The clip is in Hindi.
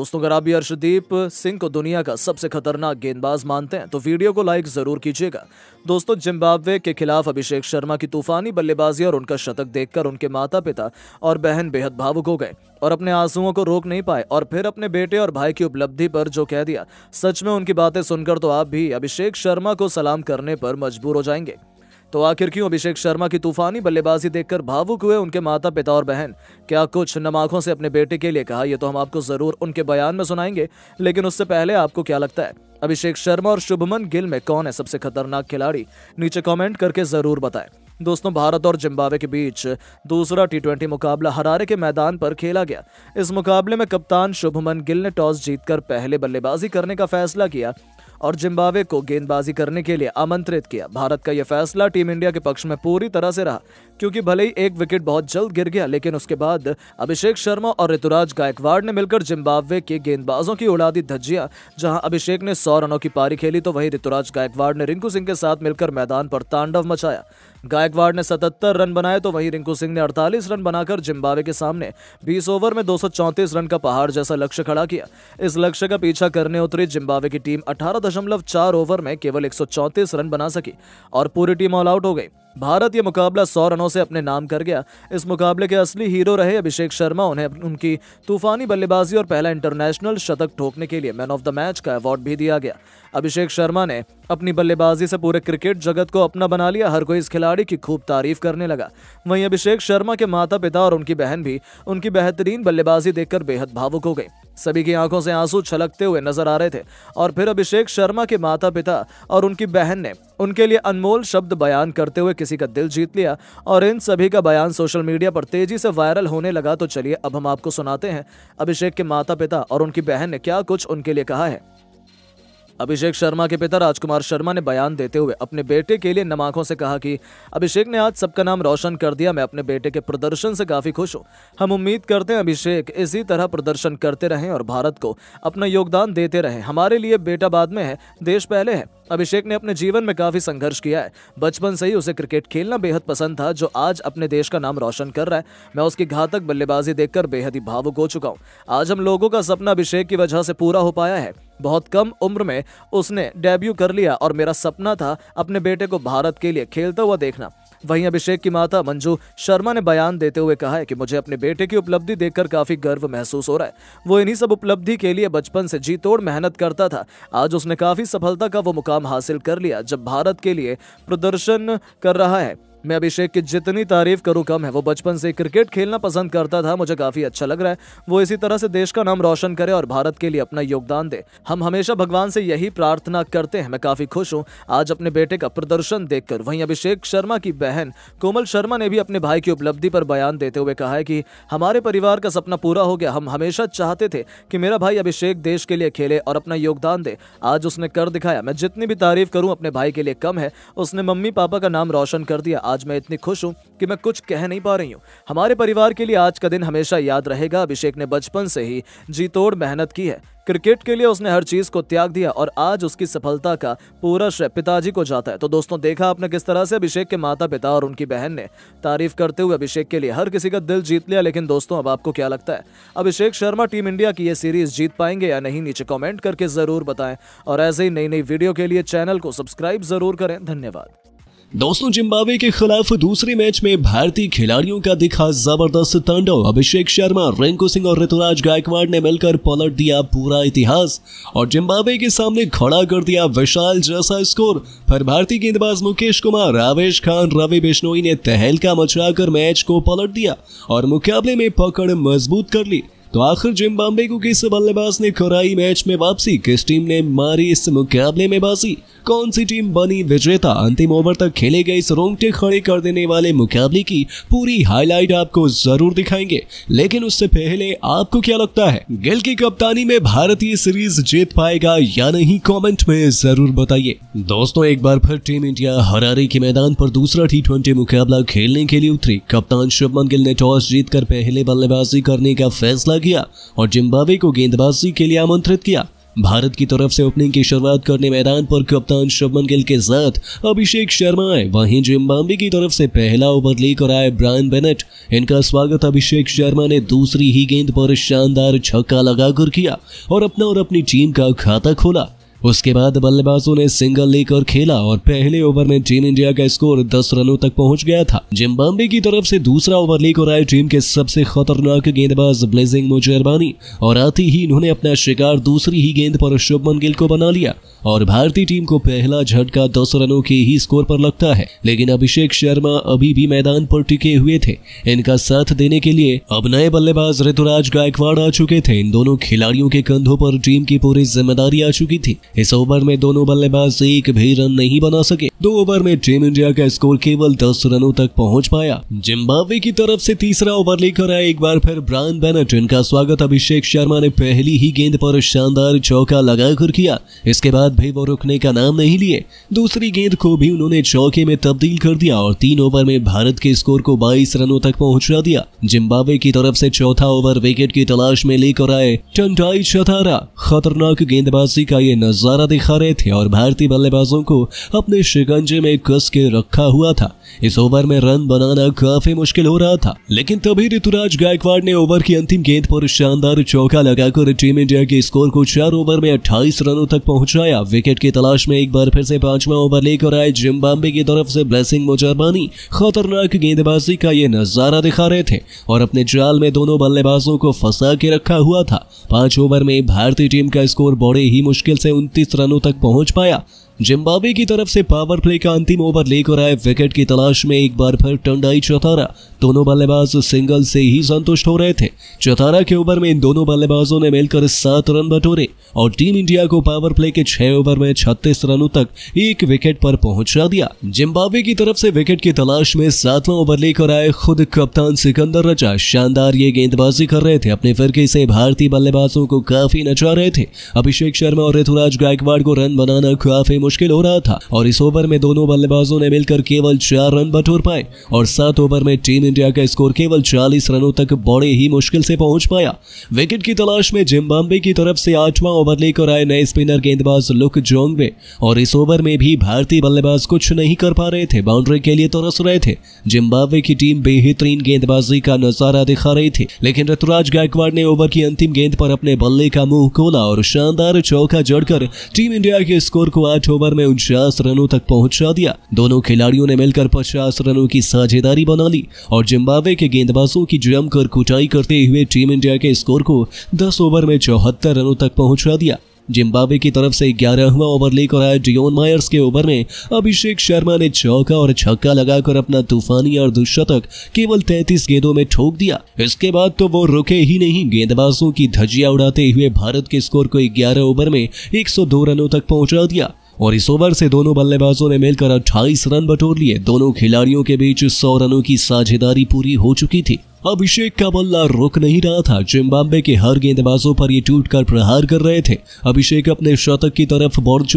दोस्तों अगर आप भी अर्शदीप सिंह को दुनिया का सबसे खतरनाक गेंदबाज मानते हैं तो वीडियो को लाइक जरूर कीजिएगा दोस्तों जिम्बाब्वे के खिलाफ अभिषेक शर्मा की तूफानी बल्लेबाजी और उनका शतक देखकर उनके माता पिता और बहन बेहद भावुक हो गए और अपने आंसुओं को रोक नहीं पाए और फिर अपने बेटे और भाई की उपलब्धि पर जो कह दिया सच में उनकी बातें सुनकर तो आप भी अभिषेक शर्मा को सलाम करने पर मजबूर हो जाएंगे तो आखिर क्यों अभिषेक शर्मा की तूफानी बल्लेबाजी देखकर भावुक हुए उनके माता पिता और बहन क्या कुछ नमाखों से अपने बेटे के लिए कहा यह तो हम आपको जरूर उनके बयान में सुनाएंगे लेकिन उससे पहले आपको क्या लगता है अभिषेक शर्मा और शुभमन गिल में कौन है सबसे खतरनाक खिलाड़ी नीचे कॉमेंट करके जरूर बताए दोस्तों भारत और जिम्बावे के बीच दूसरा टी मुकाबला हरारे के मैदान पर खेला गया इस मुकाबले में कप्तान शुभमन गिल ने टॉस जीतकर पहले बल्लेबाजी करने का फैसला किया और जिम्बावे को गेंदबाजी करने के लिए आमंत्रित किया भारत का यह फैसला टीम इंडिया के पक्ष में पूरी तरह से रहा क्योंकि भले ही एक विकेट बहुत जल्द गिर गया लेकिन उसके बाद अभिषेक शर्मा और ऋतुराज गायकवाड़ ने मिलकर जिम्बाब्वे के गेंदबाजों की उड़ा दी धज्जियां जहां अभिषेक ने सौ रनों की पारी खेली तो वहीं ऋतुराज गायकवाड़ ने रिंकू सिंह के साथ मिलकर मैदान पर तांडव मचाया गायकवाड़ ने 77 रन बनाए तो वहीं रिंकू सिंह ने 48 रन बनाकर जिम्बावे के सामने 20 ओवर में 234 रन का पहाड़ जैसा लक्ष्य खड़ा किया इस लक्ष्य का पीछा करने उतरी जिम्बावे की टीम 18.4 ओवर में केवल एक रन बना सकी और पूरी टीम ऑल आउट हो गई भारत ये मुकाबला सौ रनों से अपने नाम कर गया इस मुकाबले के असली हीरो रहे अभिषेक शर्मा उन्हें उनकी तूफानी बल्लेबाजी और पहला इंटरनेशनल शतक ठोकने के लिए मैन ऑफ द मैच का अवार्ड भी दिया गया अभिषेक शर्मा ने अपनी बल्लेबाजी से पूरे क्रिकेट जगत को अपना बना लिया हर कोई इस खिलाड़ी की खूब तारीफ करने लगा वहीं अभिषेक शर्मा के माता पिता और उनकी बहन भी उनकी बेहतरीन बल्लेबाजी देखकर बेहद भावुक हो गई सभी की आंखों से आंसू छलकते हुए नजर आ रहे थे और फिर अभिषेक शर्मा के माता पिता और उनकी बहन ने उनके लिए अनमोल शब्द बयान करते हुए किसी का दिल जीत लिया और इन सभी का बयान सोशल मीडिया पर तेजी से वायरल होने लगा तो चलिए अब हम आपको सुनाते हैं अभिषेक के माता पिता और उनकी बहन ने क्या कुछ उनके लिए कहा है अभिषेक शर्मा के पिता राजकुमार शर्मा ने बयान देते हुए अपने बेटे के लिए नमाखों से कहा कि अभिषेक ने आज सबका नाम रोशन कर दिया मैं अपने बेटे के प्रदर्शन से काफी खुश हूँ हम उम्मीद करते हैं अभिषेक इसी तरह प्रदर्शन करते रहें और भारत को अपना योगदान देते रहें हमारे लिए बेटा बाद में है देश पहले है अभिषेक ने अपने जीवन में काफी संघर्ष किया है बचपन से ही उसे क्रिकेट खेलना बेहद पसंद था जो आज अपने देश का नाम रोशन कर रहा है मैं उसकी घातक बल्लेबाजी देखकर बेहद ही भावुक हो चुका हूँ आज हम लोगों का सपना अभिषेक की वजह से पूरा हो पाया है बहुत कम उम्र में उसने डेब्यू कर लिया और मेरा सपना था अपने बेटे को भारत के लिए खेलता हुआ देखना वहीं अभिषेक की माता मंजू शर्मा ने बयान देते हुए कहा है कि मुझे अपने बेटे की उपलब्धि देखकर काफी गर्व महसूस हो रहा है वो इन्हीं सब उपलब्धि के लिए बचपन से जी तोड़ मेहनत करता था आज उसने काफी सफलता का वो मुकाम हासिल कर लिया जब भारत के लिए प्रदर्शन कर रहा है मैं अभिषेक की जितनी तारीफ करूँ कम है वो बचपन से क्रिकेट खेलना पसंद करता था मुझे काफी अच्छा लग रहा है वो इसी तरह से देश का नाम रोशन करे और भारत के लिए अपना योगदान दे हम हमेशा भगवान से यही प्रार्थना करते हैं मैं काफी खुश हूँ आज अपने बेटे का प्रदर्शन देखकर वहीं अभिषेक शर्मा की बहन कोमल शर्मा ने भी अपने भाई की उपलब्धि पर बयान देते हुए कहा है कि हमारे परिवार का सपना पूरा हो गया हम हमेशा चाहते थे कि मेरा भाई अभिषेक देश के लिए खेले और अपना योगदान दे आज उसने कर दिखाया मैं जितनी भी तारीफ करूँ अपने भाई के लिए कम है उसने मम्मी पापा का नाम रोशन कर दिया आज मैं इतनी खुश हूँ कि मैं कुछ कह नहीं पा रही हूँ हमारे परिवार के लिए आज का दिन हमेशा याद रहेगा अभिषेक ने बचपन से ही जीतोड़ मेहनत की है क्रिकेट के लिए उसने हर चीज को त्याग दिया और आज उसकी सफलता का पूरा श्रेय पिताजी को जाता है तो दोस्तों देखा आपने किस तरह से अभिषेक के माता पिता और उनकी बहन ने तारीफ करते हुए अभिषेक के लिए हर किसी का दिल जीत लिया लेकिन दोस्तों अब आपको क्या लगता है अभिषेक शर्मा टीम इंडिया की ये सीरीज जीत पाएंगे या नहीं नीचे कॉमेंट करके जरूर बताएं और ऐसे ही नई नई वीडियो के लिए चैनल को सब्सक्राइब जरूर करें धन्यवाद दोस्तों जिम्बाब्वे के खिलाफ दूसरे मैच में भारतीय खिलाड़ियों का दिखा जबरदस्त तांडव अभिषेक शर्मा रिंकू सिंह और ऋतुराज गायकवाड़ ने मिलकर पलट दिया पूरा इतिहास और जिम्बाब्वे के सामने खड़ा कर दिया विशाल जैसा स्कोर पर भारतीय गेंदबाज मुकेश कुमार रावेश खान रवि बिश्नोई ने तहलका मचाकर मैच को पलट दिया और मुकाबले में पकड़ मजबूत कर ली तो आखिर जिम्बाब्वे को किस बल्लेबाज ने कराई मैच में वापसी किस टीम ने मारी इस मुकाबले में बाजी कौन सी टीम बनी विजेता अंतिम ओवर तक खेले गए इस रोंगटे खड़े कर देने वाले मुकाबले की पूरी हाईलाइट आपको जरूर दिखाएंगे लेकिन उससे पहले आपको क्या लगता है गिल की कप्तानी में भारतीय सीरीज जीत पाएगा या नहीं कॉमेंट में जरूर बताइए दोस्तों एक बार फिर टीम इंडिया हरारी के मैदान पर दूसरा टी मुकाबला खेलने के लिए उतरी कप्तान शुभमन गिल ने टॉस जीत पहले बल्लेबाजी करने का फैसला गया और जिम्बाब्वे को गेंदबाजी के लिए आमंत्रित किया भारत की तरफ से ओपनिंग की शुरुआत करने मैदान पर कप्तान शुभमन गिल के साथ अभिषेक शर्मा आए वहीं जिम्बाब्वे की तरफ से पहला ओवर लेकर आए ब्रायन बेनेट इनका स्वागत अभिषेक शर्मा ने दूसरी ही गेंद पर शानदार छक्का लगाकर किया और अपना और अपनी टीम का खाता खोला उसके बाद बल्लेबाजों ने सिंगल लेकर खेला और पहले ओवर में टीम इंडिया का स्कोर 10 रनों तक पहुंच गया था जिम्बाब्वे की तरफ से दूसरा ओवर लेकर आए टीम के सबसे खतरनाक गेंदबाज ब्लेजिंग मुजरबानी और आते ही उन्होंने अपना शिकार दूसरी ही गेंद पर शुभमन गिल को बना लिया और भारतीय टीम को पहला झटका दस रनों के ही स्कोर पर लगता है लेकिन अभिषेक शर्मा अभी भी मैदान पर टिके हुए थे इनका साथ देने के लिए अब नए बल्लेबाज ऋतुराज गायकवाड़ आ चुके थे इन दोनों खिलाड़ियों के कंधों पर टीम की पूरी जिम्मेदारी आ चुकी थी इस ओवर में दोनों बल्लेबाज एक भी रन नहीं बना सके दो ओवर में टीम इंडिया का स्कोर केवल दस रनों तक पहुंच पाया जिम्बाब्वे की तरफ से तीसरा ओवर लेकर आए एक बार फिर ब्रांड बेनट इनका स्वागत अभिषेक शर्मा ने पहली ही गेंद पर शानदार चौका लगाकर किया इसके बाद बाद भी वो रुकने का नाम नहीं लिए दूसरी गेंद को भी उन्होंने चौके में तब्दील कर दिया और तीन ओवर में भारत के स्कोर को 22 रनों तक पहुंचा दिया जिम्बावे की तरफ से चौथा ओवर विकेट की तलाश में लेकर आए टंटाई चतारा खतरनाक गेंदबाजी का ये नजारा दिखा रहे थे और भारतीय बल्लेबाजों को अपने शिकंजे में कस के रखा हुआ था इस ओवर में रन बनाना काफी मुश्किल हो रहा था लेकिन तभी ऋतुराज गायकवाड़ ने ओवर की अंतिम गेंद पर शानदार चौका लगाकर टीम इंडिया के स्कोर को चार ओवर में 28 रनों तक पहुंचाया गया विकेट की तलाश में एक बार फिर से पांचवा ओवर लेकर आए जिम्बाबे की तरफ से ब्लेसिंग मोजरबानी खतरनाक गेंदबाजी का ये नजारा दिखा रहे थे और अपने जाल में दोनों बल्लेबाजों को फंसा के रखा हुआ था पांच ओवर में भारतीय टीम का स्कोर बड़े ही मुश्किल से उनतीस रनों तक पहुंच पाया जिम्बाब्वे की तरफ से पावर प्ले का अंतिम ओवर लेकर आए विकेट की तलाश में एक बार फिर टंडाई चौथारा दोनों बल्लेबाज सिंगल से ही संतुष्ट हो रहे थे चौथारा के ओवर में इन दोनों बल्लेबाजों ने मिलकर सात रन बटोरे और टीम इंडिया को पावर प्ले के छह ओवर में छत्तीस रनों तक एक विकेट पर पहुंचा दिया जिम्बाब्वे की तरफ से विकेट की तलाश में सातवा ओवर लेकर आए खुद कप्तान सिकंदर रचा शानदार ये गेंदबाजी कर रहे थे अपने फिरके से भारतीय बल्लेबाजों को काफी नचा रहे थे अभिषेक शर्मा और ऋतुराज गायकवाड़ को रन बनाना काफी मुश्किल हो रहा था और इस ओवर में दोनों बल्लेबाजों ने मिलकर केवल चार रन बटोर पाए और सात ओवर में टीम इंडिया का स्कोर केवल चालीस रनों तक बड़े ही मुश्किल से पहुंच पाया विकेट की तलाश में जिम्बाब्वे की तरफ से आठवां ओवर लेकर आए नए स्पिनर गेंदबाज लुक जोंगवे और इस ओवर में भी भारतीय बल्लेबाज कुछ नहीं कर पा रहे थे बाउंड्री के लिए तरस रहे थे जिम्बाब्वे की टीम बेहतरीन गेंदबाजी का नजारा दिखा रही थी लेकिन ऋतुराज गायकवाड़ ने ओवर की अंतिम गेंद पर अपने बल्ले का मुंह खोला और शानदार चौका जड़कर टीम इंडिया के स्कोर को आठ ओवर में उनचास रनों तक पहुंचा दिया दोनों खिलाड़ियों ने मिलकर पचास रनों की साझेदारी बना ली और जिम्बाब्वे के गेंदबाजों की जमकर कुटाई करते हुए टीम इंडिया के स्कोर को दस ओवर में चौहत्तर रनों तक पहुंचा दिया जिम्बाब्वे की तरफ से ग्यारहवा ओवर लेकर आए डियोन मायर्स के ओवर में अभिषेक शर्मा ने चौका और छक्का लगाकर अपना तूफानी और दुशतक केवल 33 गेंदों में ठोक दिया इसके बाद तो वो रुके ही नहीं गेंदबाजों की धजिया उड़ाते हुए भारत के स्कोर को 11 ओवर में 102 रनों तक पहुंचा दिया और इस ओवर से दोनों बल्लेबाजों ने मिलकर 28 रन बटोर लिए दोनों खिलाड़ियों के बीच 100 रनों की साझेदारी पूरी हो चुकी थी अभिषेक का बल्ला रुक नहीं रहा था जिम्बाब्वे के हर गेंदबाजों पर ये टूट कर प्रहार कर रहे थे अभिषेक अपने शतक की तरफ बढ़